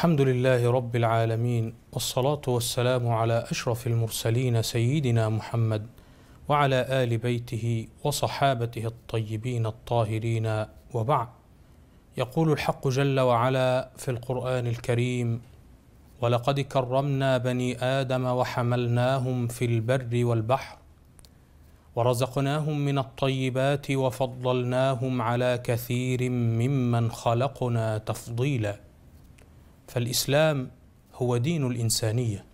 الحمد لله رب العالمين والصلاة والسلام على أشرف المرسلين سيدنا محمد وعلى آل بيته وصحابته الطيبين الطاهرين وبعد يقول الحق جل وعلا في القرآن الكريم ولقد كرمنا بني آدم وحملناهم في البر والبحر ورزقناهم من الطيبات وفضلناهم على كثير ممن خلقنا تفضيلاً فالإسلام هو دين الإنسانية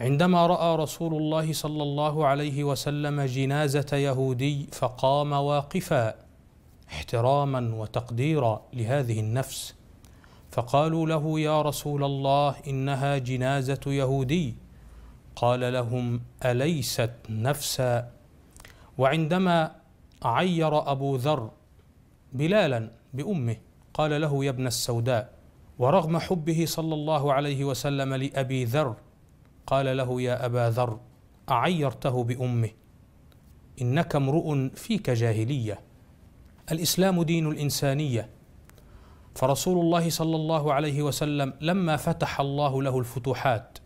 عندما رأى رسول الله صلى الله عليه وسلم جنازة يهودي فقام واقفا احتراما وتقديرا لهذه النفس فقالوا له يا رسول الله إنها جنازة يهودي قال لهم أليست نفسا وعندما عير أبو ذر بلالا بأمه قال له يا ابن السوداء ورغم حبه صلى الله عليه وسلم لأبي ذر قال له يا أبا ذر أعيرته بأمه إنك امرؤ فيك جاهلية الإسلام دين الإنسانية فرسول الله صلى الله عليه وسلم لما فتح الله له الفتوحات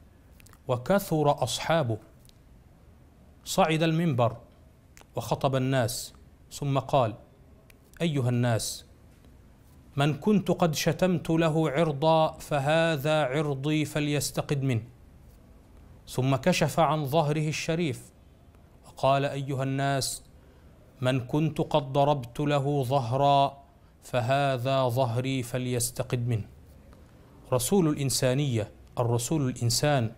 وكثر أصحابه صعد المنبر وخطب الناس ثم قال أيها الناس من كنت قد شتمت له عرضا فهذا عرضي فليستقد منه ثم كشف عن ظهره الشريف وقال ايها الناس من كنت قد ضربت له ظهرا فهذا ظهري فليستقد منه رسول الانسانيه الرسول الانسان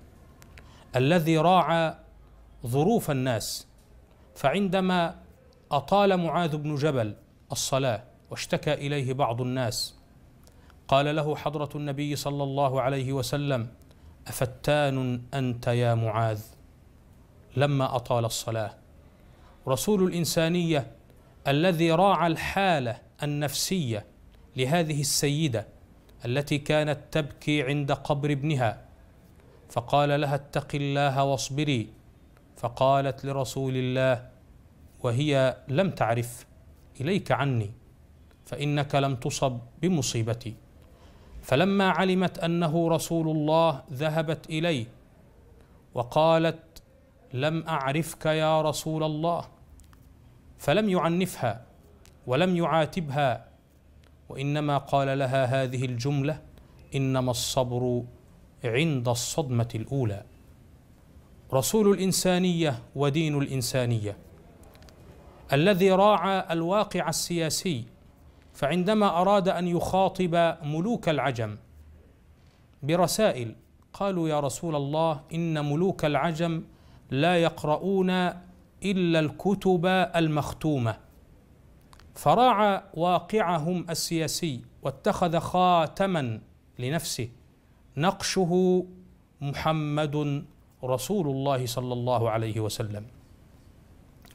الذي راعى ظروف الناس فعندما اطال معاذ بن جبل الصلاه واشتكى اليه بعض الناس قال له حضره النبي صلى الله عليه وسلم افتان انت يا معاذ لما اطال الصلاه رسول الانسانيه الذي راعى الحاله النفسيه لهذه السيده التي كانت تبكي عند قبر ابنها فقال لها اتق الله واصبري فقالت لرسول الله وهي لم تعرف اليك عني فانك لم تصب بمصيبتي فلما علمت انه رسول الله ذهبت اليه وقالت لم اعرفك يا رسول الله فلم يعنفها ولم يعاتبها وانما قال لها هذه الجمله انما الصبر عند الصدمه الاولى رسول الانسانيه ودين الانسانيه الذي راعى الواقع السياسي فعندما اراد ان يخاطب ملوك العجم برسائل قالوا يا رسول الله ان ملوك العجم لا يقرؤون الا الكتب المختومه فراعى واقعهم السياسي واتخذ خاتما لنفسه نقشه محمد رسول الله صلى الله عليه وسلم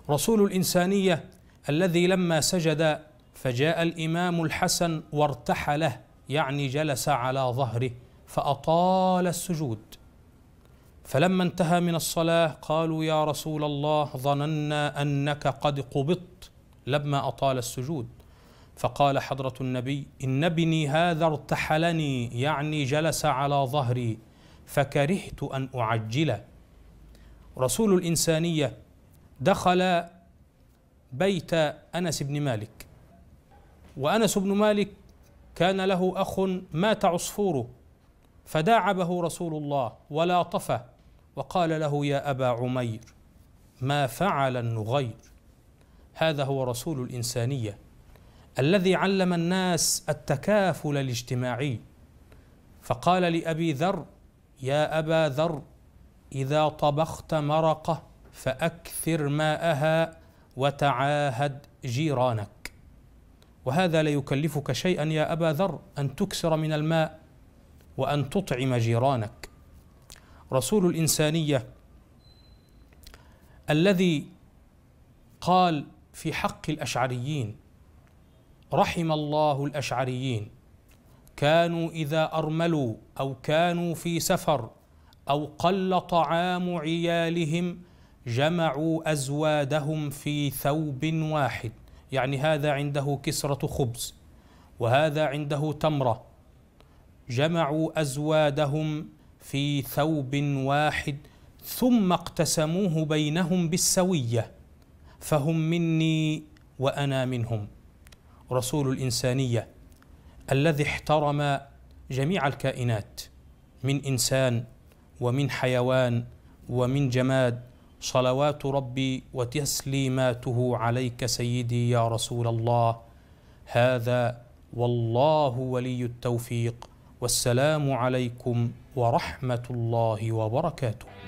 رسول الانسانيه الذي لما سجد فجاء الامام الحسن وارتحله يعني جلس على ظهره فاطال السجود فلما انتهى من الصلاه قالوا يا رسول الله ظننا انك قد قبضت لما اطال السجود فقال حضره النبي ان ابني هذا ارتحلني يعني جلس على ظهري فكرهت ان اعجله رسول الانسانيه دخل بيت انس بن مالك وأنس بن مالك كان له أخ مات عصفوره فداعبه رسول الله ولا وقال له يا أبا عمير ما فعل النغير هذا هو رسول الإنسانية الذي علم الناس التكافل الاجتماعي فقال لأبي ذر يا أبا ذر إذا طبخت مرقة فأكثر ماءها وتعاهد جيرانك وهذا لا يكلفك شيئا يا ابا ذر ان تكسر من الماء وان تطعم جيرانك رسول الانسانيه الذي قال في حق الاشعريين رحم الله الاشعريين كانوا اذا ارملوا او كانوا في سفر او قل طعام عيالهم جمعوا ازوادهم في ثوب واحد يعني هذا عنده كسرة خبز وهذا عنده تمرة جمعوا أزوادهم في ثوب واحد ثم اقتسموه بينهم بالسوية فهم مني وأنا منهم رسول الإنسانية الذي احترم جميع الكائنات من إنسان ومن حيوان ومن جماد صلوات ربي وتسليماته عليك سيدي يا رسول الله هذا والله ولي التوفيق والسلام عليكم ورحمه الله وبركاته